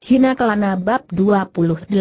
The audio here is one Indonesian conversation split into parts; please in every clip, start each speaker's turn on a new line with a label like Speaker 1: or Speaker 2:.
Speaker 1: Hina Kelana Bab 28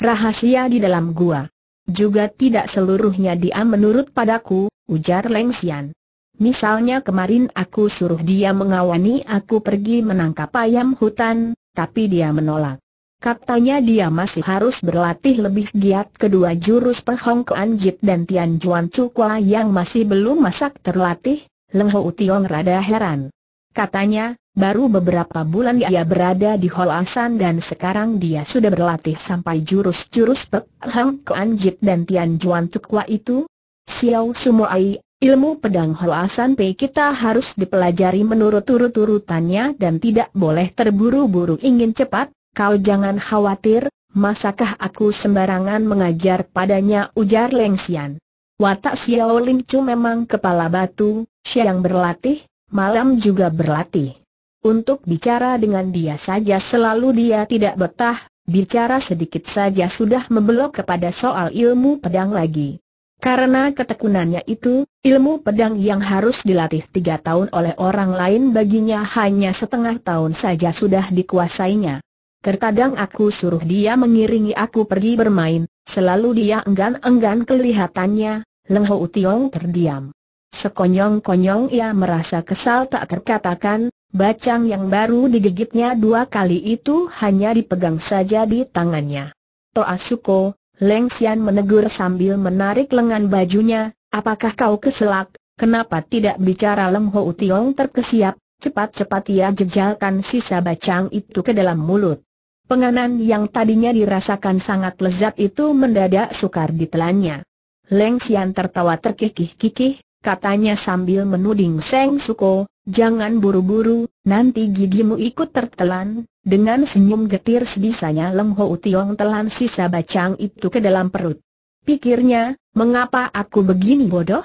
Speaker 1: Rahasia di dalam gua Juga tidak seluruhnya dia menurut padaku, ujar Leng Xian Misalnya kemarin aku suruh dia mengawani aku pergi menangkap ayam hutan, tapi dia menolak Katanya dia masih harus berlatih lebih giat kedua jurus Perhongkoan Jit dan Tian Juan Cukwa yang masih belum masak terlatih, Leng Ho Tiong rada heran Katanya, Baru beberapa bulan ia berada di Holasan dan sekarang dia sudah berlatih sampai jurus-jurus Pek Hang Kuan Jit dan Tian Juan Tukwa itu. Xiao Sumoai, ilmu pedang Holasan Pei kita harus dipelajari menurut turut-turutannya dan tidak boleh terburu-buru ingin cepat, kau jangan khawatir, masakah aku sembarangan mengajar padanya ujar Leng Xian. Watak Xiao Ling Chu memang kepala batu, siang berlatih, malam juga berlatih. Untuk bicara dengan dia saja selalu dia tidak betah, bicara sedikit saja sudah membelok kepada soal ilmu pedang lagi. Karena ketekunannya itu, ilmu pedang yang harus dilatih tiga tahun oleh orang lain baginya hanya setengah tahun saja sudah dikuasainya. Terkadang aku suruh dia mengiringi aku pergi bermain, selalu dia enggan-enggan kelihatannya, Leng Ho Tiong terdiam. Sekonyong-konyong ia merasa kesal tak terkatakan, Bacang yang baru digigitnya dua kali itu hanya dipegang saja di tangannya. Suko, Leng Xian menegur sambil menarik lengan bajunya, apakah kau keselak, kenapa tidak bicara Leng Ho Tiong terkesiap, cepat-cepat ia jejalkan sisa bacang itu ke dalam mulut. Penganan yang tadinya dirasakan sangat lezat itu mendadak sukar ditelannya. Leng Xian tertawa terkikih-kikih, katanya sambil menuding Seng Suko, Jangan buru-buru, nanti gigimu ikut tertelan. Dengan senyum getir sebisanya Leng Ho Tiong telan sisa bacang itu ke dalam perut. Pikirnya, mengapa aku begini bodoh?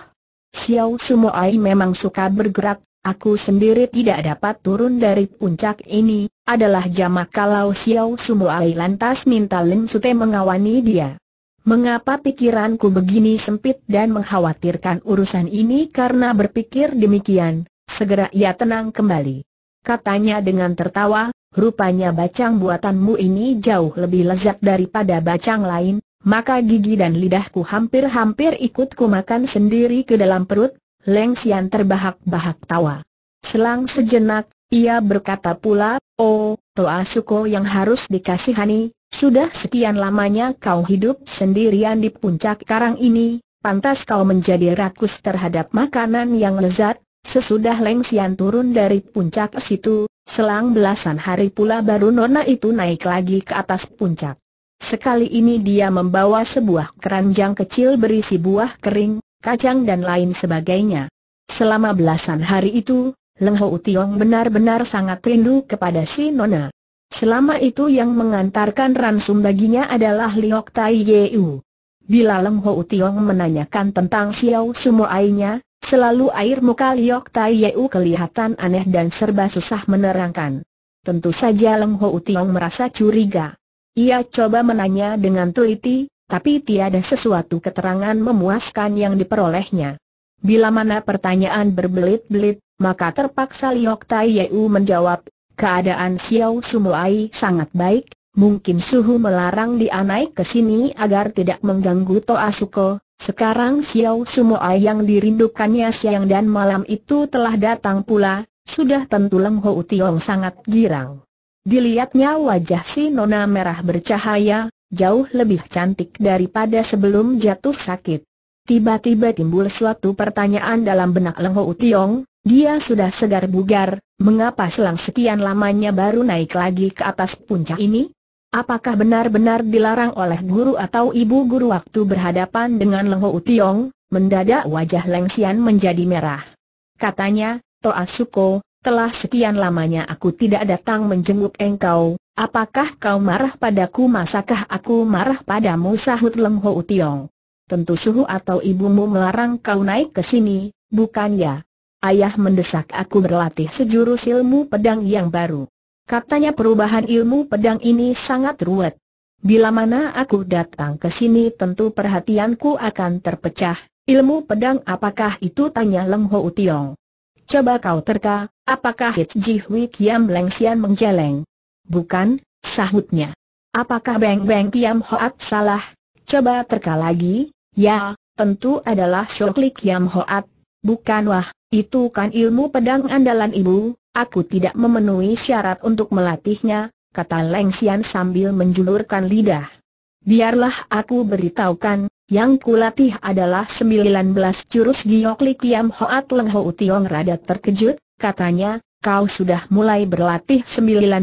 Speaker 1: Xiao Sumo Ai memang suka bergerak, aku sendiri tidak dapat turun dari puncak ini, adalah jamak kalau Xiao Sumo Ai lantas minta Lim Sute mengawani dia. Mengapa pikiranku begini sempit dan mengkhawatirkan urusan ini karena berpikir demikian, segera ia tenang kembali. Katanya dengan tertawa, rupanya bacang buatanmu ini jauh lebih lezat daripada bacang lain, maka gigi dan lidahku hampir-hampir ikut kumakan sendiri ke dalam perut, Leng Xian terbahak-bahak tawa. Selang sejenak, ia berkata pula, Oh, Toa Suko yang harus dikasihani, sudah sekian lamanya kau hidup sendirian di puncak karang ini, pantas kau menjadi rakus terhadap makanan yang lezat, Sesudah Leng Sian turun dari puncak situ, selang belasan hari pula baru Nona itu naik lagi ke atas puncak. Sekali ini dia membawa sebuah keranjang kecil berisi buah kering, kacang dan lain sebagainya. Selama belasan hari itu, Leng Ho Tiong benar-benar sangat rindu kepada si Nona. Selama itu yang mengantarkan ransum baginya adalah Liok Tai Yeu. Bila Leng Ho Tiong menanyakan tentang Xiao Sumo Ainya, Selalu air muka Liok Tai Yeu kelihatan aneh dan serba susah menerangkan. Tentu saja Leng Ho Tiong merasa curiga. Ia coba menanya dengan teliti, tapi tiada sesuatu keterangan memuaskan yang diperolehnya. Bila mana pertanyaan berbelit-belit, maka terpaksa Liok Tai Yeu menjawab, keadaan Xiao Sumuai sangat baik, mungkin suhu melarang dia naik ke sini agar tidak mengganggu Toa Suko, sekarang Xiao Sumoai yang dirindukannya siang dan malam itu telah datang pula, sudah tentu Leng Ho Tiong sangat girang. Dilihatnya wajah si nona merah bercahaya, jauh lebih cantik daripada sebelum jatuh sakit. Tiba-tiba timbul suatu pertanyaan dalam benak Leng Ho Tiong, dia sudah segar bugar, mengapa selang sekian lamanya baru naik lagi ke atas puncak ini? Apakah benar-benar dilarang oleh guru atau ibu guru waktu berhadapan dengan Leng Ho Tiong? Mendadak wajah Leng Xian menjadi merah. Katanya, Toa Suko, telah sekian lamanya aku tidak datang menjenguk engkau, apakah kau marah padaku masakah aku marah padamu sahut Leng Ho Tiong. Tentu suhu atau ibumu melarang kau naik ke sini, bukan ya? Ayah mendesak aku berlatih sejurus ilmu pedang yang baru. Katanya perubahan ilmu pedang ini sangat ruwet. Bila mana aku datang ke sini tentu perhatianku akan terpecah. Ilmu pedang apakah itu tanya Leng Ho Tiong. Coba kau terka, apakah Hit Ji Hui Kiam Leng Sian menjeleng? Bukan, sahutnya. Apakah Beng Beng Kiam Hoat salah? Coba terka lagi, ya, tentu adalah Shokli Kiam Hoat. Bukan wah, itu kan ilmu pedang andalan ibu, Aku tidak memenuhi syarat untuk melatihnya, kata Leng Sian sambil menjulurkan lidah. Biarlah aku beritahukan, yang kulatih adalah 19 jurus li Kiam Hoat Leng Ho utiong Rada terkejut, katanya, kau sudah mulai berlatih 19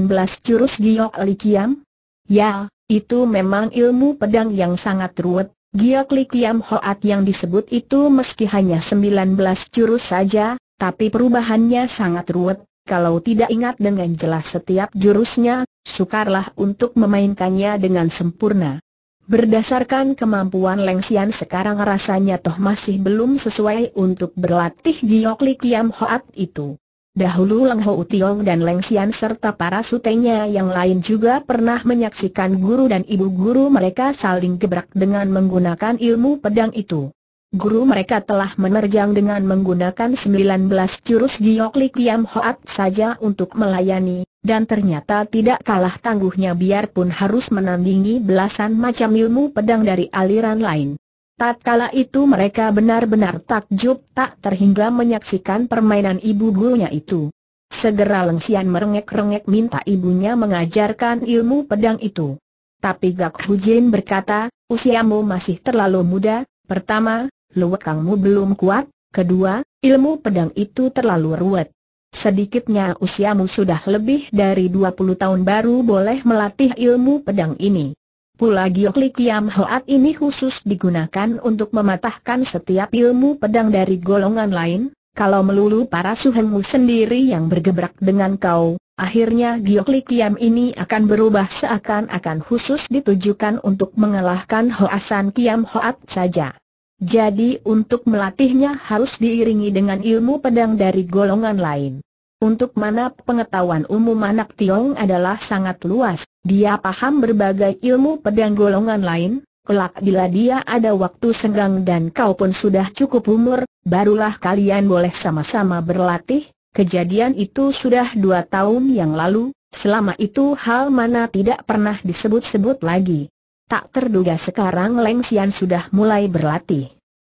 Speaker 1: jurus li Kiam? Ya, itu memang ilmu pedang yang sangat ruwet, li Kiam Hoat yang disebut itu meski hanya 19 jurus saja, tapi perubahannya sangat ruwet, kalau tidak ingat dengan jelas setiap jurusnya, sukarlah untuk memainkannya dengan sempurna. Berdasarkan kemampuan Leng Xian sekarang rasanya toh masih belum sesuai untuk berlatih Li Kiam Hoat itu. Dahulu Leng Ho Utiong dan Leng Xian serta para sutenya yang lain juga pernah menyaksikan guru dan ibu guru mereka saling gebrak dengan menggunakan ilmu pedang itu guru mereka telah menerjang dengan menggunakan 19 jurus giok Li Kiam Hoat saja untuk melayani, dan ternyata tidak kalah tangguhnya biarpun harus menandingi belasan macam ilmu pedang dari aliran lain. Tatkala itu mereka benar-benar takjub tak terhingga menyaksikan permainan ibu gurunya itu. Segera Lengsian merengek-rengek minta ibunya mengajarkan ilmu pedang itu. Tapi Gak Hujin berkata, usiamu masih terlalu muda, Pertama, kamu belum kuat, kedua, ilmu pedang itu terlalu ruwet. Sedikitnya usiamu sudah lebih dari 20 tahun baru boleh melatih ilmu pedang ini. Pula Giokli Kiam Hoat ini khusus digunakan untuk mematahkan setiap ilmu pedang dari golongan lain, kalau melulu para suhengmu sendiri yang bergebrak dengan kau, akhirnya Giokli Kiam ini akan berubah seakan-akan khusus ditujukan untuk mengalahkan Hoasan Kiam Hoat saja. Jadi untuk melatihnya harus diiringi dengan ilmu pedang dari golongan lain. Untuk mana pengetahuan umum anak Tiong adalah sangat luas, dia paham berbagai ilmu pedang golongan lain, kelak bila dia ada waktu senggang dan kau pun sudah cukup umur, barulah kalian boleh sama-sama berlatih, kejadian itu sudah dua tahun yang lalu, selama itu hal mana tidak pernah disebut-sebut lagi. Tak terduga sekarang Leng Xian sudah mulai berlatih.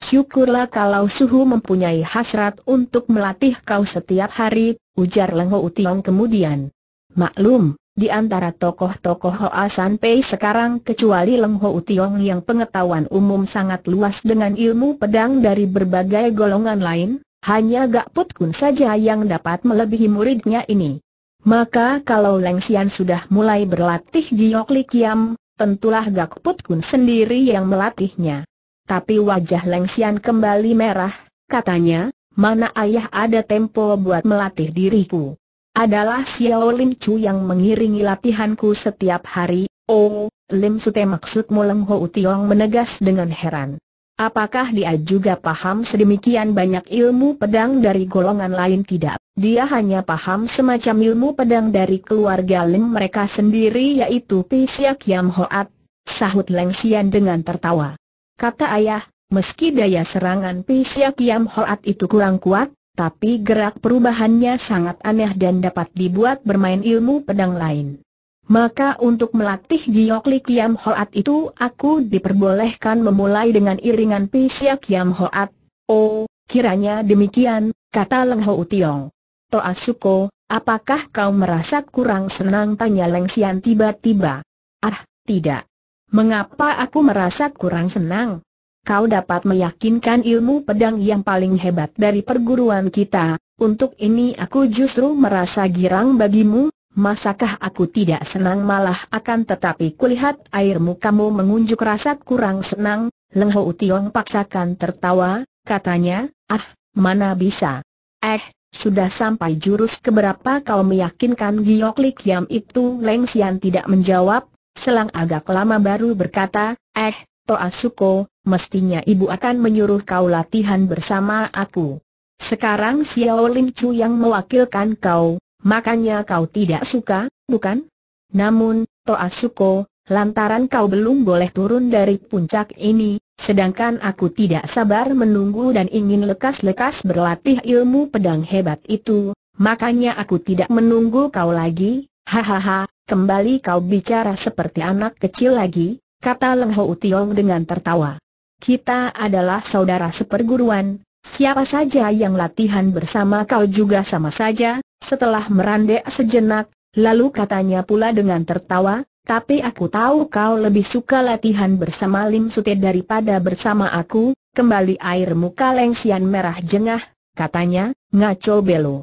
Speaker 1: Syukurlah kalau Suhu mempunyai hasrat untuk melatih kau setiap hari, ujar Leng Ho Utiong kemudian. Maklum, di antara tokoh-tokoh Hoa San Pei sekarang kecuali Leng Ho Utiong yang pengetahuan umum sangat luas dengan ilmu pedang dari berbagai golongan lain, hanya Gak Put Kun saja yang dapat melebihi muridnya ini. Maka kalau Leng Xian sudah mulai berlatih Giok Li Kiam, tentulah Gak Put Kun sendiri yang melatihnya. Tapi wajah Leng Sian kembali merah, katanya, mana ayah ada tempo buat melatih diriku. Adalah Xiao Lim Chu yang mengiringi latihanku setiap hari, oh, Lim Sute maksudmu Leng Ho Tiong menegas dengan heran. Apakah dia juga paham sedemikian banyak ilmu pedang dari golongan lain tidak? Dia hanya paham semacam ilmu pedang dari keluarga Lim mereka sendiri yaitu Pisya Kiam Hoat, sahut Leng Sian dengan tertawa. Kata ayah, meski daya serangan Pisya Kiam Hoat itu kurang kuat, tapi gerak perubahannya sangat aneh dan dapat dibuat bermain ilmu pedang lain. Maka untuk melatih giok Li Kiam Hoat itu aku diperbolehkan memulai dengan iringan Pisya Kiam Hoat. Oh, kiranya demikian, kata Leng Ho Tiong. Toa Suko, apakah kau merasa kurang senang tanya Leng Xian tiba-tiba? Ah, tidak. Mengapa aku merasa kurang senang? Kau dapat meyakinkan ilmu pedang yang paling hebat dari perguruan kita, untuk ini aku justru merasa girang bagimu, Masakah aku tidak senang malah akan tetapi kulihat air mukamu mengunjuk rasa kurang senang, Leng Ho Tiong paksakan tertawa, katanya, ah, mana bisa. Eh, sudah sampai jurus keberapa kau meyakinkan Giyok Lik Yam itu Leng Sian tidak menjawab, selang agak lama baru berkata, eh, Toa Suko, mestinya ibu akan menyuruh kau latihan bersama aku. Sekarang Xiao Lim Chu yang mewakilkan kau, Makanya kau tidak suka, bukan? Namun, Toasuko, lantaran kau belum boleh turun dari puncak ini, sedangkan aku tidak sabar menunggu dan ingin lekas-lekas berlatih ilmu pedang hebat itu, makanya aku tidak menunggu kau lagi, hahaha, kembali kau bicara seperti anak kecil lagi, kata Leng Ho Utiong dengan tertawa. Kita adalah saudara seperguruan, siapa saja yang latihan bersama kau juga sama saja, setelah merandek sejenak, lalu katanya pula dengan tertawa, tapi aku tahu kau lebih suka latihan bersama Lim Sute daripada bersama aku, kembali air muka Lengsian merah jengah, katanya, ngaco belo.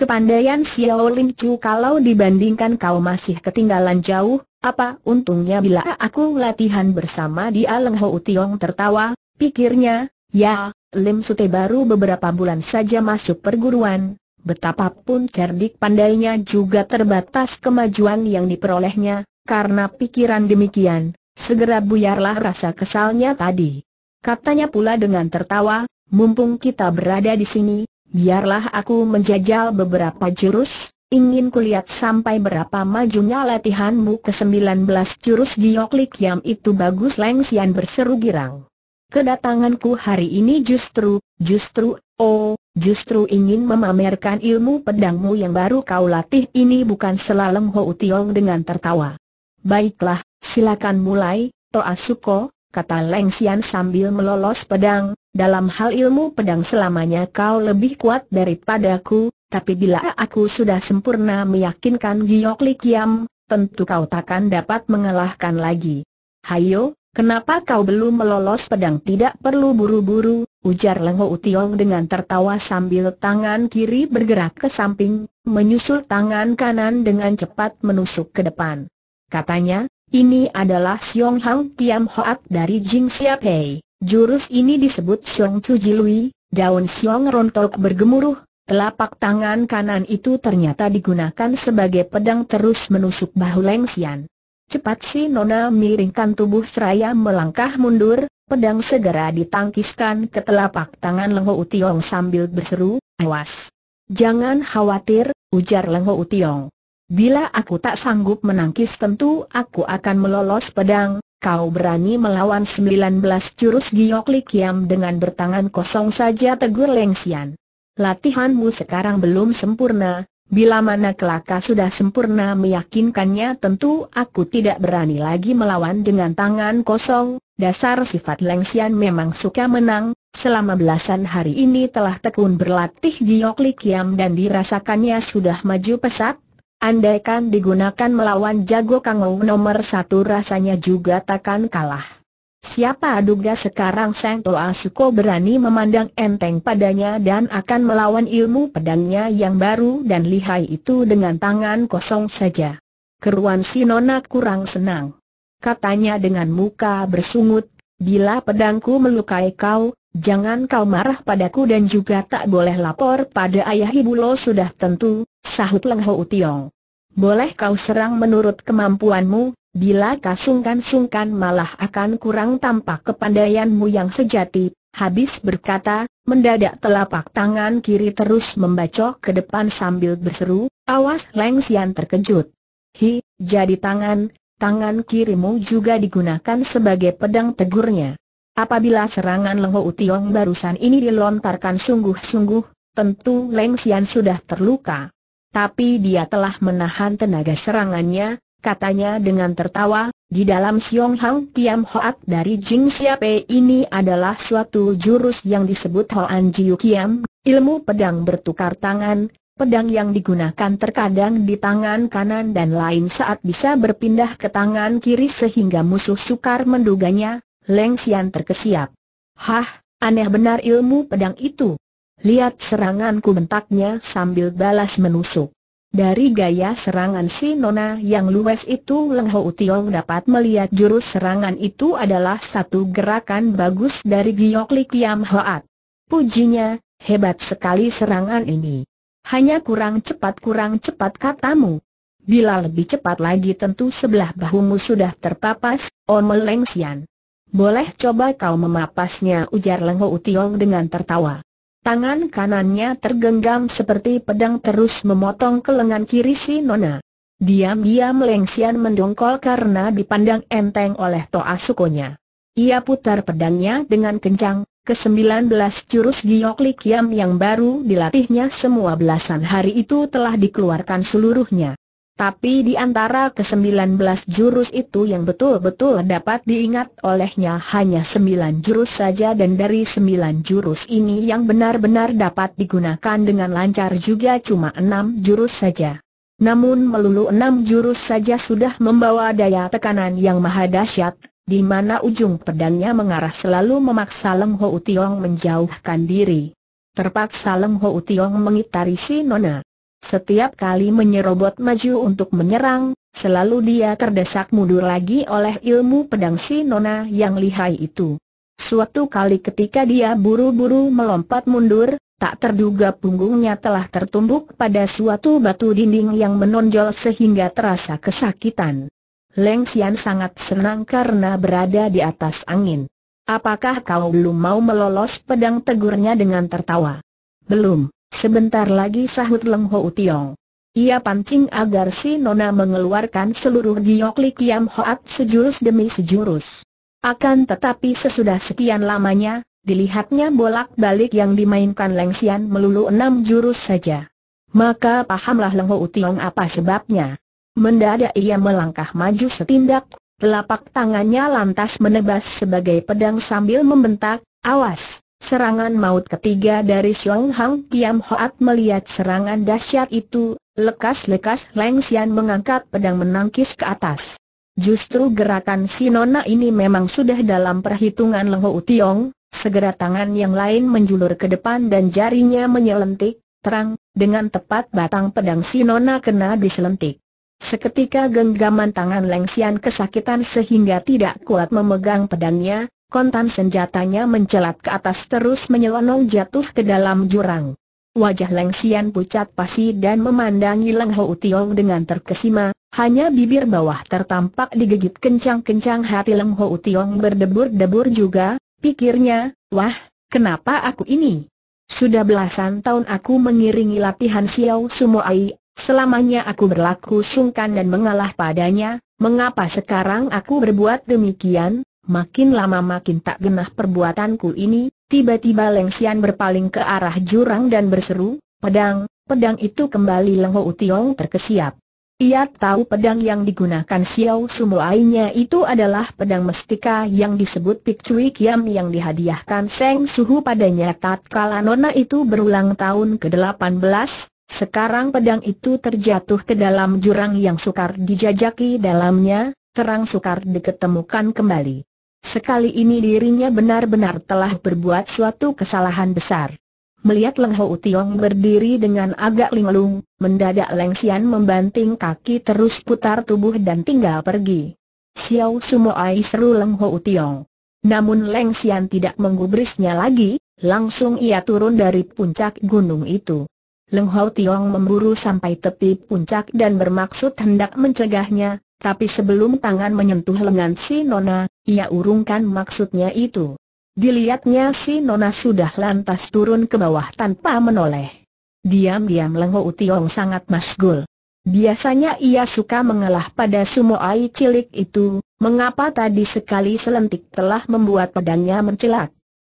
Speaker 1: Kepandaian Xiao Lim Chu kalau dibandingkan kau masih ketinggalan jauh, apa untungnya bila aku latihan bersama di Leng Ho Tiong tertawa, pikirnya, ya, Lim Sute baru beberapa bulan saja masuk perguruan, Betapapun cerdik pandainya juga terbatas kemajuan yang diperolehnya, karena pikiran demikian, segera buyarlah rasa kesalnya tadi. Katanya pula dengan tertawa, mumpung kita berada di sini, biarlah aku menjajal beberapa jurus, ingin kulihat sampai berapa majunya latihanmu ke belas jurus dioklik yam itu bagus Lengsian berseru girang. Kedatanganku hari ini justru, justru, oh, justru ingin memamerkan ilmu pedangmu yang baru kau latih ini bukan selalem Ho Tiong dengan tertawa. Baiklah, silakan mulai, Toa Suko, kata Leng Xian sambil melolos pedang, dalam hal ilmu pedang selamanya kau lebih kuat daripadaku, tapi bila aku sudah sempurna meyakinkan Giyok Likiam, tentu kau takkan dapat mengalahkan lagi. Hayo, Kenapa kau belum melolos pedang tidak perlu buru-buru, ujar Lengho Utiong dengan tertawa sambil tangan kiri bergerak ke samping, menyusul tangan kanan dengan cepat menusuk ke depan. Katanya, ini adalah Xiong Hang Tiam Hoat dari Jing Siap Jurus ini disebut Xiong Chu Jilui, daun Xiong rontok bergemuruh, telapak tangan kanan itu ternyata digunakan sebagai pedang terus menusuk bahu Leng Xian. Cepat si Nona miringkan tubuh seraya melangkah mundur, pedang segera ditangkiskan ke telapak tangan Lengho Utiong sambil berseru, awas. Jangan khawatir, ujar Lengho Utiong. Bila aku tak sanggup menangkis tentu aku akan melolos pedang, kau berani melawan 19 jurus giok likiam dengan bertangan kosong saja tegur Lengsian. Latihanmu sekarang belum sempurna, Bila mana kelaka sudah sempurna meyakinkannya tentu aku tidak berani lagi melawan dengan tangan kosong, dasar sifat Lengsian memang suka menang, selama belasan hari ini telah tekun berlatih di likiam dan dirasakannya sudah maju pesat, andaikan digunakan melawan jago kangou nomor satu rasanya juga takkan kalah. Siapa duga sekarang Seng Toa Suko berani memandang enteng padanya dan akan melawan ilmu pedangnya yang baru dan lihai itu dengan tangan kosong saja. Keruan si Nona kurang senang. Katanya dengan muka bersungut, bila pedangku melukai kau, jangan kau marah padaku dan juga tak boleh lapor pada ayah ibu lo sudah tentu, sahut Leng Ho Tiong. Boleh kau serang menurut kemampuanmu, Bila kasungkan-sungkan malah akan kurang tampak kepandaianmu yang sejati, habis berkata, mendadak telapak tangan kiri terus membacok ke depan sambil berseru, awas Leng Sian terkejut. Hi, jadi tangan, tangan kirimu juga digunakan sebagai pedang tegurnya. Apabila serangan lengo Utiong barusan ini dilontarkan sungguh-sungguh, tentu Leng Sian sudah terluka. Tapi dia telah menahan tenaga serangannya, katanya dengan tertawa, di dalam Siong Hang Kiam Hoat dari Jing Siape ini adalah suatu jurus yang disebut Hoan Jiu Kiam, ilmu pedang bertukar tangan, pedang yang digunakan terkadang di tangan kanan dan lain saat bisa berpindah ke tangan kiri sehingga musuh sukar menduganya, Leng Xian terkesiap. Hah, aneh benar ilmu pedang itu. Lihat seranganku bentaknya sambil balas menusuk. Dari gaya serangan si Nona yang luas itu Leng Ho Tiong dapat melihat jurus serangan itu adalah satu gerakan bagus dari Giyok Lik Yam Hoat. Pujinya, hebat sekali serangan ini. Hanya kurang cepat kurang cepat katamu. Bila lebih cepat lagi tentu sebelah bahumu sudah terpapas, Omel Leng Sian. Boleh coba kau memapasnya ujar Leng Ho Tiong dengan tertawa. Tangan kanannya tergenggam seperti pedang terus memotong ke lengan kiri si Nona. Diam-diam Lengsian mendongkol karena dipandang enteng oleh Toa Sukonya. Ia putar pedangnya dengan kencang, ke belas jurus Giok Likiam yang baru dilatihnya semua belasan hari itu telah dikeluarkan seluruhnya. Tapi di antara kesembilan belas jurus itu yang betul-betul dapat diingat olehnya hanya sembilan jurus saja dan dari sembilan jurus ini yang benar-benar dapat digunakan dengan lancar juga cuma enam jurus saja. Namun melulu enam jurus saja sudah membawa daya tekanan yang maha dahsyat, di mana ujung pedangnya mengarah selalu memaksa Leng Ho Utiong menjauhkan diri. Terpaksa Leng Ho Utiong mengitari si Nona. Setiap kali menyerobot maju untuk menyerang, selalu dia terdesak mundur lagi oleh ilmu pedang si Nona yang lihai itu. Suatu kali ketika dia buru-buru melompat mundur, tak terduga punggungnya telah tertumbuk pada suatu batu dinding yang menonjol sehingga terasa kesakitan. Leng Xian sangat senang karena berada di atas angin. Apakah kau belum mau melolos pedang tegurnya dengan tertawa? Belum. Sebentar lagi sahut Leng Ho Tiong. Ia pancing agar si Nona mengeluarkan seluruh gioklik Kiam Hoat sejurus demi sejurus. Akan tetapi sesudah sekian lamanya, dilihatnya bolak-balik yang dimainkan Leng Lengsian melulu enam jurus saja. Maka pahamlah Leng Ho Tiong apa sebabnya. Mendadak ia melangkah maju setindak, telapak tangannya lantas menebas sebagai pedang sambil membentak, awas! Serangan maut ketiga dari Xiong Hang Tiam Hoat melihat serangan dahsyat itu, lekas-lekas Leng Xian mengangkat pedang menangkis ke atas. Justru gerakan si Nona ini memang sudah dalam perhitungan Leng Ho Tiong, segera tangan yang lain menjulur ke depan dan jarinya menyelentik, terang, dengan tepat batang pedang si Nona kena diselentik. Seketika genggaman tangan Leng Xian kesakitan sehingga tidak kuat memegang pedangnya, kontan senjatanya mencelat ke atas terus menyelonong jatuh ke dalam jurang. Wajah Leng Xian pucat pasi dan memandangi Leng Ho Tiong dengan terkesima, hanya bibir bawah tertampak digigit kencang-kencang hati Leng Ho Tiong berdebur-debur juga, pikirnya, wah, kenapa aku ini? Sudah belasan tahun aku mengiringi latihan Xiao Sumo Ai, selamanya aku berlaku sungkan dan mengalah padanya, mengapa sekarang aku berbuat demikian? Makin lama makin tak genah perbuatanku ini, tiba-tiba Leng Xian berpaling ke arah jurang dan berseru, pedang, pedang itu kembali Leng Ho Tiong terkesiap. Ia tahu pedang yang digunakan Xiao Sumuainya itu adalah pedang mestika yang disebut Pik Cui Kiam yang dihadiahkan Seng Suhu padanya tatkala nona itu berulang tahun ke-18, sekarang pedang itu terjatuh ke dalam jurang yang sukar dijajaki dalamnya, terang sukar diketemukan kembali. Sekali ini dirinya benar-benar telah berbuat suatu kesalahan besar. Melihat Leng Ho Tiong berdiri dengan agak linglung, mendadak Leng Xian membanting kaki terus putar tubuh dan tinggal pergi. Xiao Sumo Ai seru Leng Ho Tiong. Namun Leng Xian tidak menggubrisnya lagi, langsung ia turun dari puncak gunung itu. Leng Ho Tiong memburu sampai tepi puncak dan bermaksud hendak mencegahnya, tapi sebelum tangan menyentuh lengan si Nona, ia urungkan maksudnya itu. Dilihatnya si Nona sudah lantas turun ke bawah tanpa menoleh. Diam-diam Lengho Utiong sangat masgul. Biasanya ia suka mengalah pada sumoai cilik itu, mengapa tadi sekali selentik telah membuat pedangnya mencelak?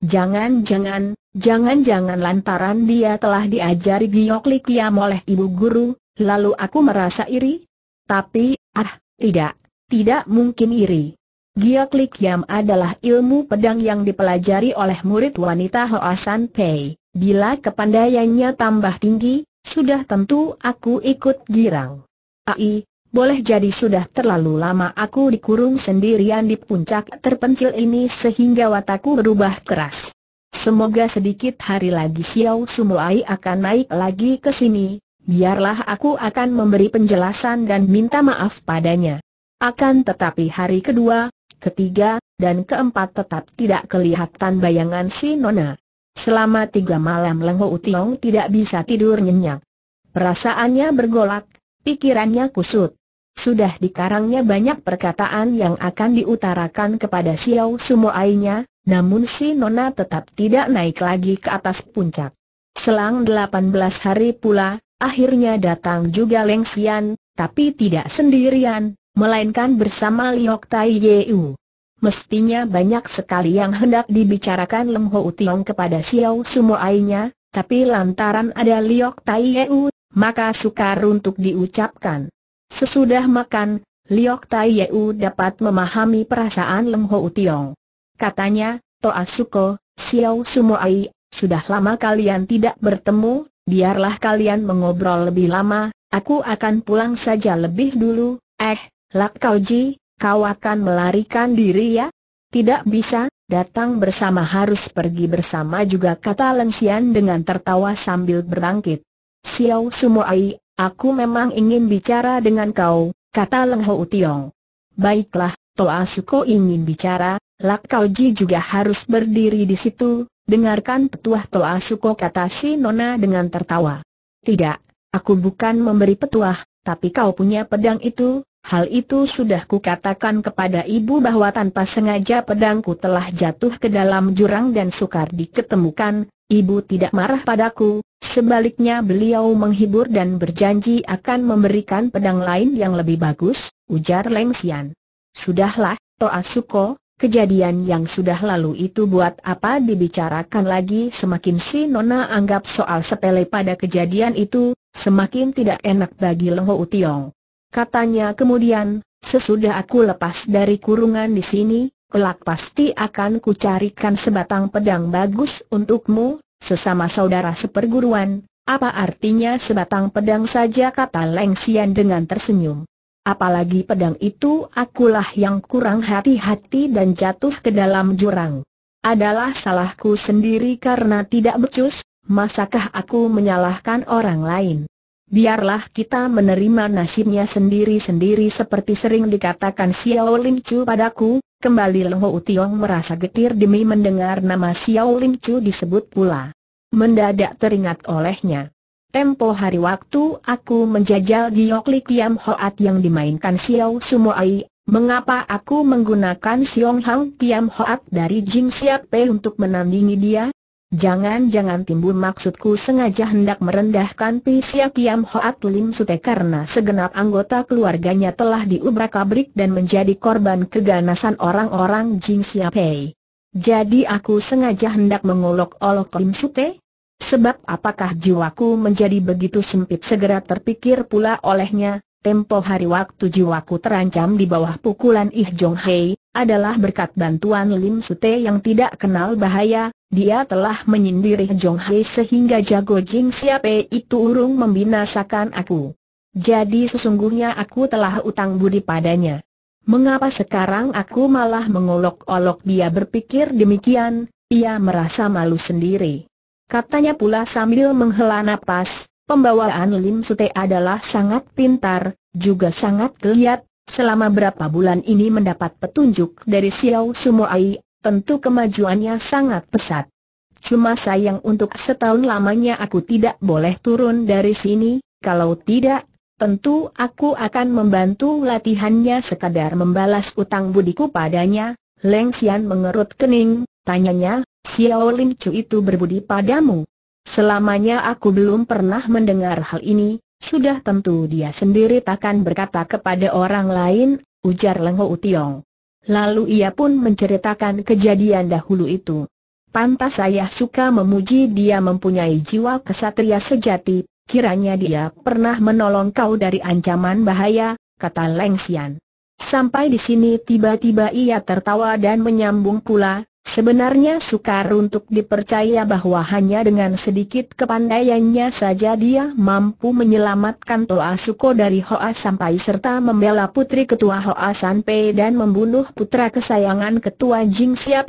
Speaker 1: Jangan-jangan, jangan-jangan lantaran dia telah diajari giok ia oleh ibu guru, lalu aku merasa iri? Tapi, ah, tidak, tidak mungkin iri. Giok Lik Yam adalah ilmu pedang yang dipelajari oleh murid wanita Hoasan Pei. Bila kepandaiannya tambah tinggi, sudah tentu aku ikut girang. Ai, boleh jadi sudah terlalu lama aku dikurung sendirian di puncak terpencil ini sehingga watakku berubah keras. Semoga sedikit hari lagi Xiao Sumuai akan naik lagi ke sini, biarlah aku akan memberi penjelasan dan minta maaf padanya. Akan tetapi hari kedua, ketiga, dan keempat tetap tidak kelihatan bayangan si Nona. Selama tiga malam Leng Ho Tiong tidak bisa tidur nyenyak. Perasaannya bergolak, pikirannya kusut. Sudah dikarangnya banyak perkataan yang akan diutarakan kepada Xiao Sumo Ainya, namun si Nona tetap tidak naik lagi ke atas puncak. Selang 18 hari pula, akhirnya datang juga Leng Xian, tapi tidak sendirian, melainkan bersama Liok Tai Yeu. Mestinya banyak sekali yang hendak dibicarakan Lem Ho Tiong kepada Xiao Sumuai-nya, tapi lantaran ada Liok Tai Yeu, maka sukar untuk diucapkan. Sesudah makan, Liok Tai Yeu dapat memahami perasaan Lem Ho Tiong. Katanya, Suko, Xiao Ai, sudah lama kalian tidak bertemu, biarlah kalian mengobrol lebih lama, aku akan pulang saja lebih dulu, eh, Lak Kau Ji, kau akan melarikan diri ya? Tidak bisa, datang bersama harus pergi bersama juga kata Sian dengan tertawa sambil berangkit. Xiao Sumoai, aku memang ingin bicara dengan kau, kata Leng Ho Tiong. Baiklah, Toa Suko ingin bicara, Lak Kau Ji juga harus berdiri di situ, dengarkan petuah Toa Suko kata si Nona dengan tertawa. Tidak, aku bukan memberi petuah, tapi kau punya pedang itu, Hal itu sudah kukatakan kepada ibu bahwa tanpa sengaja pedangku telah jatuh ke dalam jurang dan sukar diketemukan, ibu tidak marah padaku, sebaliknya beliau menghibur dan berjanji akan memberikan pedang lain yang lebih bagus, ujar Leng Xian. Sudahlah, Toa Suko, kejadian yang sudah lalu itu buat apa dibicarakan lagi semakin si Nona anggap soal sepele pada kejadian itu, semakin tidak enak bagi Leng Ho Tiong. Katanya kemudian, sesudah aku lepas dari kurungan di sini, kelak pasti akan kucarikan sebatang pedang bagus untukmu, sesama saudara seperguruan. Apa artinya sebatang pedang saja kata Leng Xian dengan tersenyum. Apalagi pedang itu akulah yang kurang hati-hati dan jatuh ke dalam jurang. Adalah salahku sendiri karena tidak becus, masakah aku menyalahkan orang lain? biarlah kita menerima nasibnya sendiri-sendiri seperti sering dikatakan Xiao Lin Chu padaku, kembali Lo Tiong merasa getir demi mendengar nama Xiao Lin Chu disebut pula. Mendadak teringat olehnya. Tempo hari waktu aku menjajal Li kiam hoat yang dimainkan Xiao Sumoai Mengapa aku menggunakan Siong Hang Kiam Hoat dari Jing Siap Pe untuk menandingi dia? Jangan-jangan timbul maksudku sengaja hendak merendahkan Pisia Kiam Hoat Lim Sute karena segenap anggota keluarganya telah diubrak-abrik dan menjadi korban keganasan orang-orang Jing Siapei. Jadi aku sengaja hendak mengolok-olok Lim Sute? Sebab apakah jiwaku menjadi begitu sempit segera terpikir pula olehnya, tempo hari waktu jiwaku terancam di bawah pukulan Ih Jong Hei, adalah berkat bantuan Lim Sute yang tidak kenal bahaya, dia telah menyindiri Jong sehingga jago Jing Siape itu urung membinasakan aku. Jadi sesungguhnya aku telah utang budi padanya. Mengapa sekarang aku malah mengolok-olok dia berpikir demikian, ia merasa malu sendiri. Katanya pula sambil menghela napas, pembawaan Lim Sute adalah sangat pintar, juga sangat geliat, Selama berapa bulan ini mendapat petunjuk dari Xiao Sumoai, tentu kemajuannya sangat pesat. Cuma sayang untuk setahun lamanya aku tidak boleh turun dari sini, kalau tidak, tentu aku akan membantu latihannya sekadar membalas utang budiku padanya. Leng Xian mengerut kening, tanyanya, Xiao Lin Chu itu berbudi padamu. Selamanya aku belum pernah mendengar hal ini, sudah tentu dia sendiri takkan berkata kepada orang lain, ujar Leng Ho Utiong. Lalu ia pun menceritakan kejadian dahulu itu. Pantas ayah suka memuji dia mempunyai jiwa kesatria sejati, kiranya dia pernah menolong kau dari ancaman bahaya, kata Leng Sian. Sampai di sini tiba-tiba ia tertawa dan menyambung pula, Sebenarnya sukar untuk dipercaya bahwa hanya dengan sedikit kepandaiannya saja dia mampu menyelamatkan Toa Suko dari Hoa sampai serta membela putri ketua Hoa Sanpei dan membunuh putra kesayangan ketua Jing Sia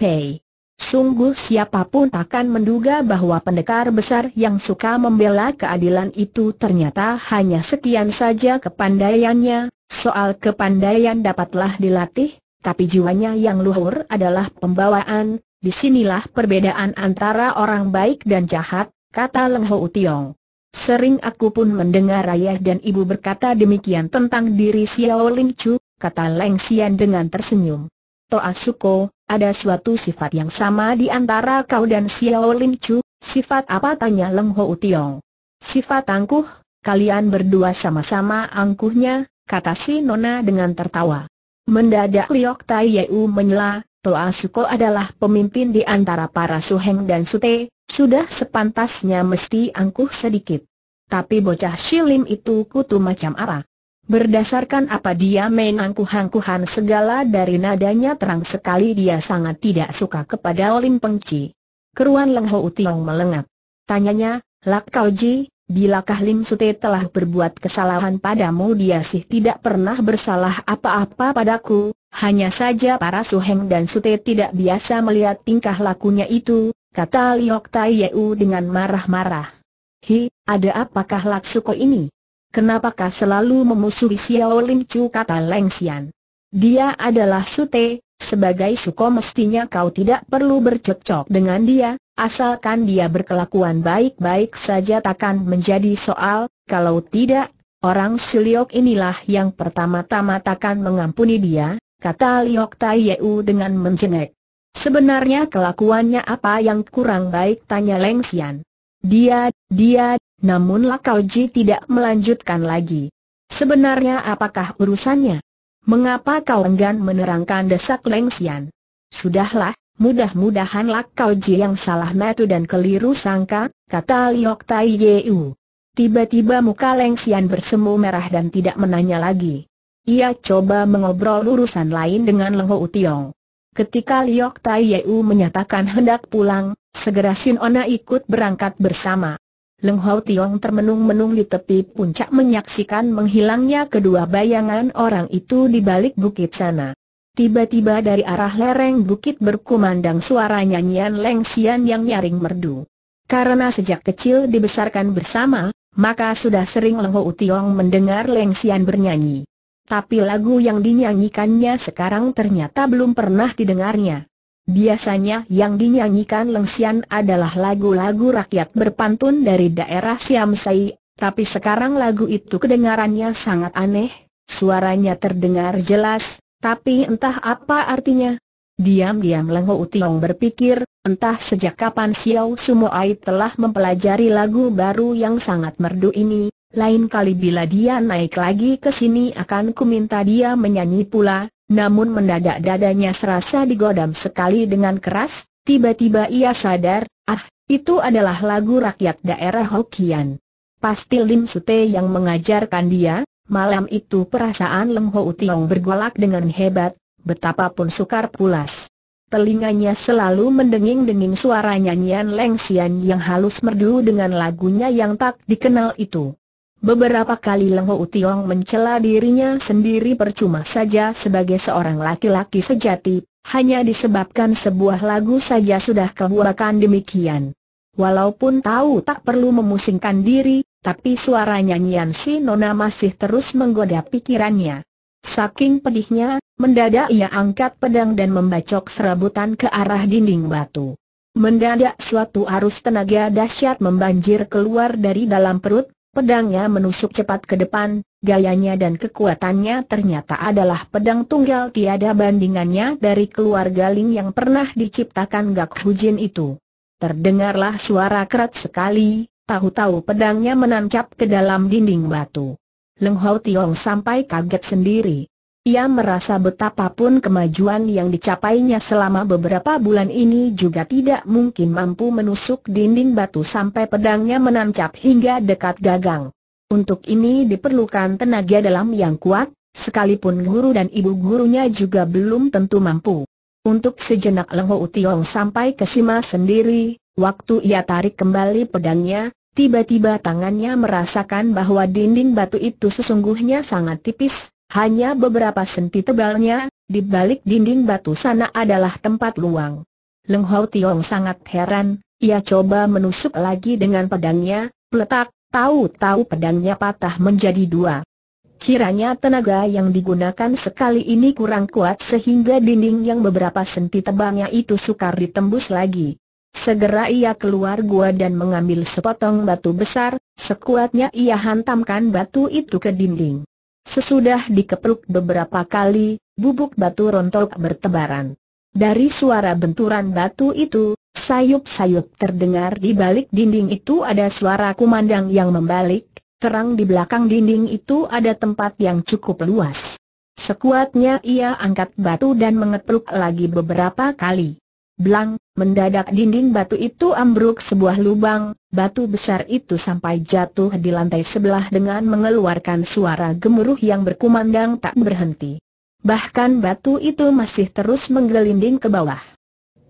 Speaker 1: Sungguh siapapun akan menduga bahwa pendekar besar yang suka membela keadilan itu ternyata hanya sekian saja kepandaiannya, soal kepandaian dapatlah dilatih, tapi jiwanya yang luhur adalah pembawaan, disinilah perbedaan antara orang baik dan jahat, kata Leng Ho Tiong. Sering aku pun mendengar ayah dan ibu berkata demikian tentang diri Xiao Ling Chu, kata Leng Xian dengan tersenyum. Toa Suko, ada suatu sifat yang sama di antara kau dan Xiao Ling Chu, sifat apa tanya Leng Ho Tiong. Sifat angkuh, kalian berdua sama-sama angkuhnya, kata si Nona dengan tertawa. Mendadak Liok Tai Yeu menyela, Toa Suko adalah pemimpin di antara para Suheng dan Sute, sudah sepantasnya mesti angkuh sedikit. Tapi bocah Shilim itu kutu macam arah. Berdasarkan apa dia main angkuh-angkuhan segala dari nadanya terang sekali dia sangat tidak suka kepada Olim Pengci. Keruan Leng Ho Utiong melengat. Tanyanya, Lak Kau Ji, Bilakah Lim Sute telah berbuat kesalahan padamu dia sih tidak pernah bersalah apa-apa padaku, hanya saja para suheng dan Sute tidak biasa melihat tingkah lakunya itu, kata Liok Tai Yeu dengan marah-marah. Hi, ada apakah Laksuko ini? Kenapakah selalu memusuhi Xiao Lim Chu kata Leng Xian? Dia adalah Sute, sebagai Suko mestinya kau tidak perlu bercocok dengan dia, asalkan dia berkelakuan baik-baik saja takkan menjadi soal, kalau tidak, orang Siliok inilah yang pertama-tama takkan mengampuni dia, kata Liok Tai Yeu dengan menjenek. Sebenarnya kelakuannya apa yang kurang baik tanya Leng Xian. Dia, dia, namun Ji tidak melanjutkan lagi. Sebenarnya apakah urusannya? Mengapa kau enggan menerangkan desak Xian? Sudahlah, mudah-mudahanlah kau ji yang salah metu dan keliru sangka, kata Liok Tai U. Tiba-tiba muka Leng Lengsian bersemu merah dan tidak menanya lagi. Ia coba mengobrol urusan lain dengan Lengho Utiong. Ketika Liok Tai U menyatakan hendak pulang, segera Sin Ona ikut berangkat bersama. Leng Hau Tiong termenung-menung di tepi puncak menyaksikan menghilangnya kedua bayangan orang itu di balik bukit sana. Tiba-tiba dari arah lereng bukit berkumandang suara nyanyian Leng Xian yang nyaring merdu. Karena sejak kecil dibesarkan bersama, maka sudah sering Leng Hou Tiong mendengar Leng Xian bernyanyi. Tapi lagu yang dinyanyikannya sekarang ternyata belum pernah didengarnya. Biasanya yang dinyanyikan Lengsian adalah lagu-lagu rakyat berpantun dari daerah Siam Sai, tapi sekarang lagu itu kedengarannya sangat aneh, suaranya terdengar jelas, tapi entah apa artinya. Diam-diam Leng Ho berpikir, entah sejak kapan Xiao Ai telah mempelajari lagu baru yang sangat merdu ini, lain kali bila dia naik lagi ke sini akan kuminta dia menyanyi pula, namun mendadak dadanya serasa digodam sekali dengan keras, tiba-tiba ia sadar, ah, itu adalah lagu rakyat daerah Hokian. Pasti Lim Sute yang mengajarkan dia, malam itu perasaan Leng Ho Tiong bergolak dengan hebat, betapapun sukar pulas. Telinganya selalu mendenging-denging suara nyanyian Leng Sian yang halus merdu dengan lagunya yang tak dikenal itu. Beberapa kali Leng Ho Tiong mencela dirinya sendiri percuma saja sebagai seorang laki-laki sejati, hanya disebabkan sebuah lagu saja sudah kehuakan demikian. Walaupun tahu tak perlu memusingkan diri, tapi suara nyanyian si Nona masih terus menggoda pikirannya. Saking pedihnya, mendadak ia angkat pedang dan membacok serabutan ke arah dinding batu. Mendadak suatu arus tenaga dahsyat membanjir keluar dari dalam perut, Pedangnya menusuk cepat ke depan, gayanya dan kekuatannya ternyata adalah pedang tunggal tiada bandingannya dari keluarga Ling yang pernah diciptakan Gak Hujin itu. Terdengarlah suara kerat sekali, tahu-tahu pedangnya menancap ke dalam dinding batu. Leng Hao Tiong sampai kaget sendiri. Ia merasa betapapun kemajuan yang dicapainya selama beberapa bulan ini juga tidak mungkin mampu menusuk dinding batu sampai pedangnya menancap hingga dekat gagang. Untuk ini diperlukan tenaga dalam yang kuat, sekalipun guru dan ibu gurunya juga belum tentu mampu. Untuk sejenak Lengho Utiong sampai ke Sima sendiri, waktu ia tarik kembali pedangnya, tiba-tiba tangannya merasakan bahwa dinding batu itu sesungguhnya sangat tipis, hanya beberapa senti tebalnya, di balik dinding batu sana adalah tempat luang. Leng Hau Tiong sangat heran, ia coba menusuk lagi dengan pedangnya, peletak, tahu-tahu pedangnya patah menjadi dua. Kiranya tenaga yang digunakan sekali ini kurang kuat sehingga dinding yang beberapa senti tebalnya itu sukar ditembus lagi. Segera ia keluar gua dan mengambil sepotong batu besar, sekuatnya ia hantamkan batu itu ke dinding. Sesudah dikepeluk beberapa kali, bubuk batu rontok bertebaran. Dari suara benturan batu itu, sayup-sayup terdengar di balik dinding itu ada suara kumandang yang membalik, terang di belakang dinding itu ada tempat yang cukup luas. Sekuatnya ia angkat batu dan mengepeluk lagi beberapa kali. Blang, mendadak dinding batu itu ambruk sebuah lubang, batu besar itu sampai jatuh di lantai sebelah dengan mengeluarkan suara gemuruh yang berkumandang tak berhenti. Bahkan batu itu masih terus menggelinding ke bawah.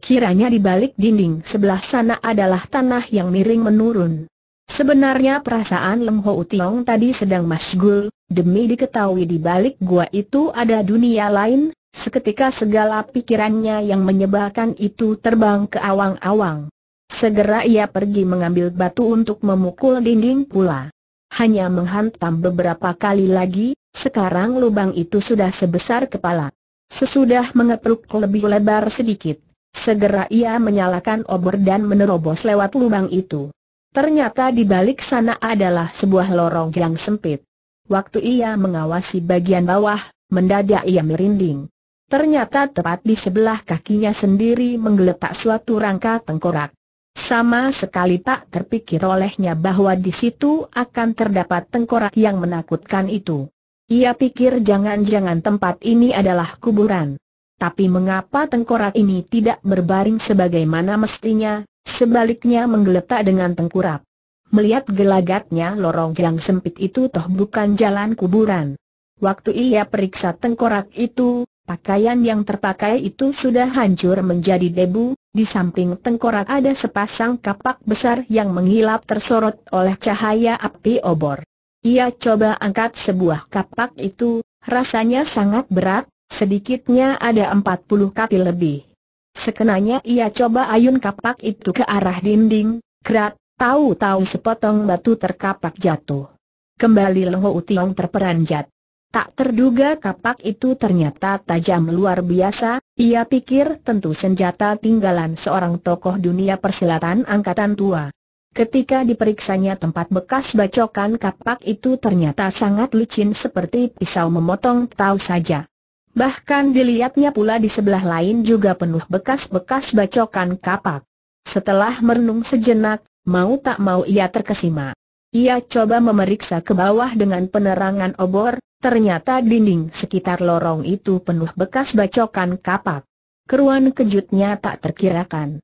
Speaker 1: Kiranya di balik dinding sebelah sana adalah tanah yang miring menurun. Sebenarnya perasaan Lem Ho Tiong tadi sedang masgul, demi diketahui di balik gua itu ada dunia lain, Seketika segala pikirannya yang menyebalkan itu terbang ke awang-awang. Segera ia pergi mengambil batu untuk memukul dinding pula. Hanya menghantam beberapa kali lagi, sekarang lubang itu sudah sebesar kepala. Sesudah mengepruk lebih lebar sedikit, segera ia menyalakan obor dan menerobos lewat lubang itu. Ternyata di balik sana adalah sebuah lorong yang sempit. Waktu ia mengawasi bagian bawah, mendadak ia merinding. Ternyata tepat di sebelah kakinya sendiri menggeletak suatu rangka tengkorak. Sama sekali tak terpikir olehnya bahwa di situ akan terdapat tengkorak yang menakutkan itu. Ia pikir jangan-jangan tempat ini adalah kuburan. Tapi mengapa tengkorak ini tidak berbaring sebagaimana mestinya, sebaliknya menggeletak dengan tengkurap. Melihat gelagatnya lorong yang sempit itu toh bukan jalan kuburan. Waktu ia periksa tengkorak itu, Pakaian yang terpakai itu sudah hancur menjadi debu, di samping tengkorak ada sepasang kapak besar yang mengilap tersorot oleh cahaya api obor. Ia coba angkat sebuah kapak itu, rasanya sangat berat, sedikitnya ada 40 kati lebih. Sekenanya ia coba ayun kapak itu ke arah dinding, kerat, tahu-tahu sepotong batu terkapak jatuh. Kembali Lho Utiong terperanjat. Tak terduga kapak itu ternyata tajam luar biasa, ia pikir tentu senjata tinggalan seorang tokoh dunia persilatan angkatan tua. Ketika diperiksanya tempat bekas bacokan kapak itu ternyata sangat licin seperti pisau memotong tahu saja. Bahkan dilihatnya pula di sebelah lain juga penuh bekas-bekas bacokan kapak. Setelah merenung sejenak, mau tak mau ia terkesima. Ia coba memeriksa ke bawah dengan penerangan obor, Ternyata dinding sekitar lorong itu penuh bekas bacokan kapak. Keruan kejutnya tak terkirakan.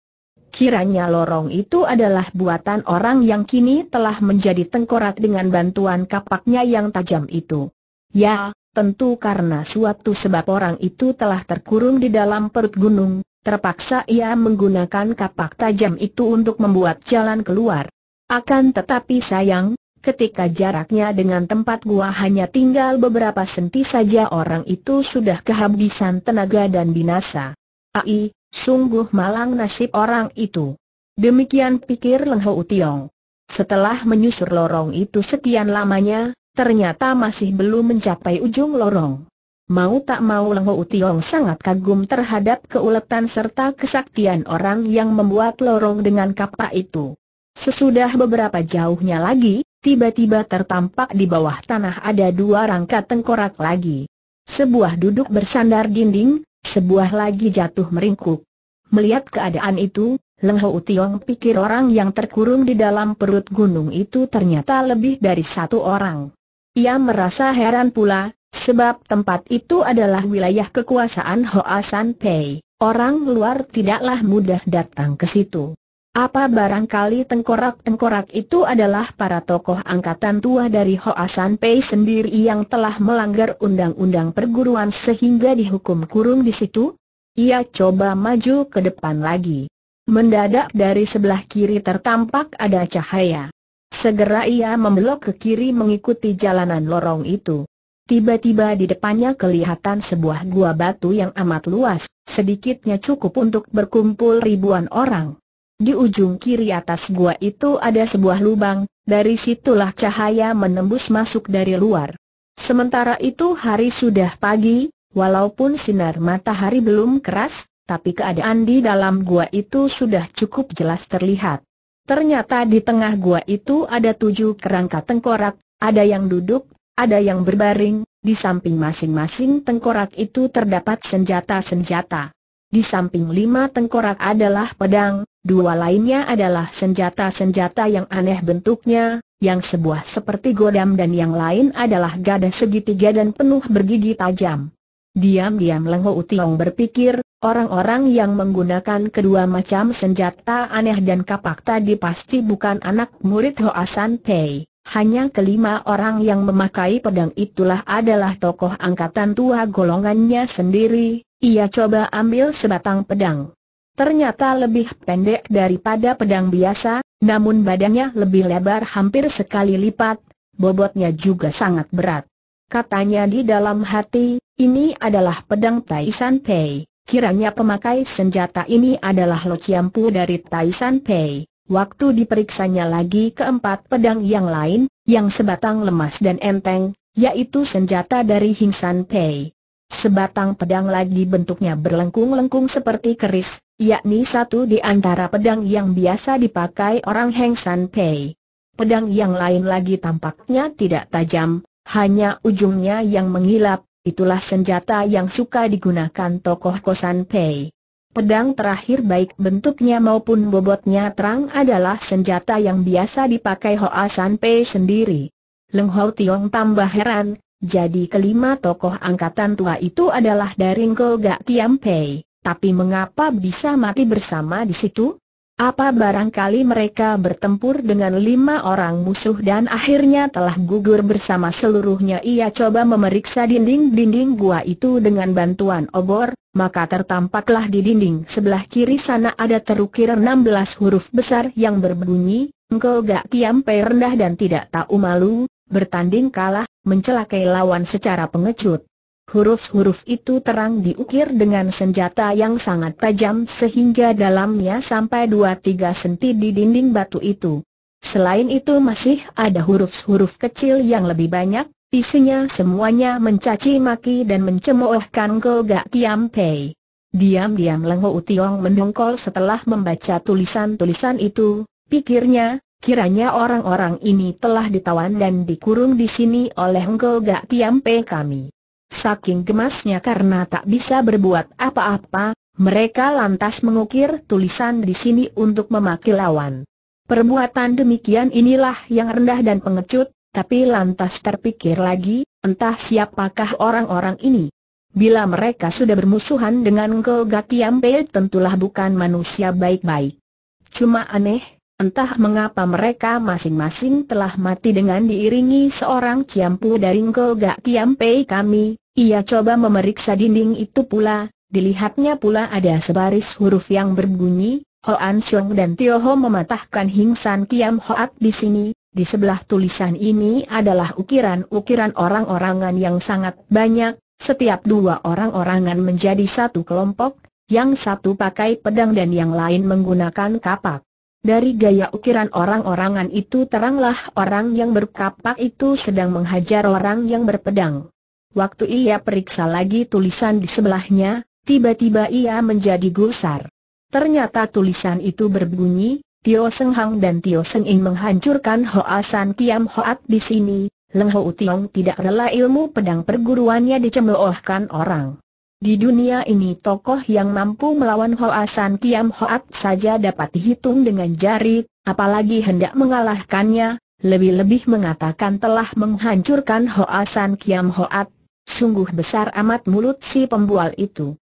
Speaker 1: Kiranya lorong itu adalah buatan orang yang kini telah menjadi tengkorak dengan bantuan kapaknya yang tajam itu. Ya, tentu karena suatu sebab orang itu telah terkurung di dalam perut gunung, terpaksa ia menggunakan kapak tajam itu untuk membuat jalan keluar. Akan tetapi sayang, Ketika jaraknya dengan tempat gua hanya tinggal beberapa senti saja orang itu sudah kehabisan tenaga dan binasa. Ai, sungguh malang nasib orang itu. Demikian pikir Leng Ho Tiong. Setelah menyusur lorong itu sekian lamanya, ternyata masih belum mencapai ujung lorong. Mau tak mau Leng Ho Tiong sangat kagum terhadap keuletan serta kesaktian orang yang membuat lorong dengan kapak itu. Sesudah beberapa jauhnya lagi, tiba-tiba tertampak di bawah tanah ada dua rangka tengkorak lagi. Sebuah duduk bersandar dinding, sebuah lagi jatuh meringkuk. Melihat keadaan itu, Leng Ho Tiong pikir orang yang terkurung di dalam perut gunung itu ternyata lebih dari satu orang. Ia merasa heran pula, sebab tempat itu adalah wilayah kekuasaan Hoa San Pei. Orang luar tidaklah mudah datang ke situ. Apa barangkali tengkorak-tengkorak itu adalah para tokoh angkatan tua dari Hoasan Pei sendiri yang telah melanggar undang-undang perguruan sehingga dihukum kurung di situ? Ia coba maju ke depan lagi. Mendadak dari sebelah kiri tertampak ada cahaya. Segera ia membelok ke kiri mengikuti jalanan lorong itu. Tiba-tiba di depannya kelihatan sebuah gua batu yang amat luas, sedikitnya cukup untuk berkumpul ribuan orang. Di ujung kiri atas gua itu ada sebuah lubang, dari situlah cahaya menembus masuk dari luar. Sementara itu hari sudah pagi, walaupun sinar matahari belum keras, tapi keadaan di dalam gua itu sudah cukup jelas terlihat. Ternyata di tengah gua itu ada tujuh kerangka tengkorak, ada yang duduk, ada yang berbaring, di samping masing-masing tengkorak itu terdapat senjata-senjata. Di samping lima tengkorak adalah pedang, dua lainnya adalah senjata-senjata yang aneh bentuknya, yang sebuah seperti godam dan yang lain adalah gada segitiga dan penuh bergigi tajam. Diam-diam Lengho Utiong berpikir, orang-orang yang menggunakan kedua macam senjata aneh dan kapak tadi pasti bukan anak murid Hoasan Pei. Hanya kelima orang yang memakai pedang itulah adalah tokoh angkatan tua golongannya sendiri, ia coba ambil sebatang pedang. Ternyata lebih pendek daripada pedang biasa, namun badannya lebih lebar hampir sekali lipat, bobotnya juga sangat berat. Katanya di dalam hati, ini adalah pedang Taisan Pei. Kiranya pemakai senjata ini adalah Lo Chiampu dari Taisan Pei. Waktu diperiksanya lagi keempat pedang yang lain, yang sebatang lemas dan enteng, yaitu senjata dari Hingsan Pei. Sebatang pedang lagi bentuknya berlengkung-lengkung seperti keris, yakni satu di antara pedang yang biasa dipakai orang Heng San Pei. Pedang yang lain lagi tampaknya tidak tajam, hanya ujungnya yang mengilap, itulah senjata yang suka digunakan tokoh Kosan Pei. Pedang terakhir baik bentuknya maupun bobotnya terang adalah senjata yang biasa dipakai Hoa San Pei sendiri. Leng Hou Tiong tambah heran, jadi kelima tokoh angkatan tua itu adalah dari Ngkol Gak Tiam Pei, tapi mengapa bisa mati bersama di situ? Apa barangkali mereka bertempur dengan lima orang musuh dan akhirnya telah gugur bersama seluruhnya ia coba memeriksa dinding-dinding gua itu dengan bantuan obor, maka tertampaklah di dinding sebelah kiri sana ada terukir 16 huruf besar yang berbunyi, engkau gak tiampe rendah dan tidak tahu malu, bertanding kalah, mencelakai lawan secara pengecut. Huruf-huruf itu terang diukir dengan senjata yang sangat tajam sehingga dalamnya sampai 2-3 senti di dinding batu itu. Selain itu masih ada huruf-huruf kecil yang lebih banyak, isinya semuanya mencaci maki dan mencemoohkan Goga Tiam Pei. Diam-diam Leng Ho Tiong mendongkol setelah membaca tulisan-tulisan itu, pikirnya, Kiranya orang-orang ini telah ditawan dan dikurung di sini oleh Ngol Gak Pe kami. Saking gemasnya karena tak bisa berbuat apa-apa, mereka lantas mengukir tulisan di sini untuk memaki lawan. Perbuatan demikian inilah yang rendah dan pengecut, tapi lantas terpikir lagi, entah siapakah orang-orang ini. Bila mereka sudah bermusuhan dengan Ngol Pe tentulah bukan manusia baik-baik. Cuma aneh, Entah mengapa mereka masing-masing telah mati dengan diiringi seorang Ciampu dari Ngkogak Tiampei kami, ia coba memeriksa dinding itu pula, dilihatnya pula ada sebaris huruf yang berbunyi, Hoan Xiong dan Tio Ho mematahkan Hingsan Kiam Hoat di sini, di sebelah tulisan ini adalah ukiran-ukiran orang-orangan yang sangat banyak, setiap dua orang-orangan menjadi satu kelompok, yang satu pakai pedang dan yang lain menggunakan kapak. Dari gaya ukiran orang-orangan itu teranglah orang yang berkapak itu sedang menghajar orang yang berpedang. Waktu ia periksa lagi tulisan di sebelahnya, tiba-tiba ia menjadi gusar. Ternyata tulisan itu berbunyi, Tio Seng Hang dan Tio Seng In menghancurkan Hoa San Kiam Hoat di sini, Leng Ho Tiong tidak rela ilmu pedang perguruannya dicemoohkan orang. Di dunia ini tokoh yang mampu melawan Hoa San Kiam saja dapat dihitung dengan jari, apalagi hendak mengalahkannya, lebih-lebih mengatakan telah menghancurkan Hoa Kiam Hoat. sungguh besar amat mulut si pembual itu.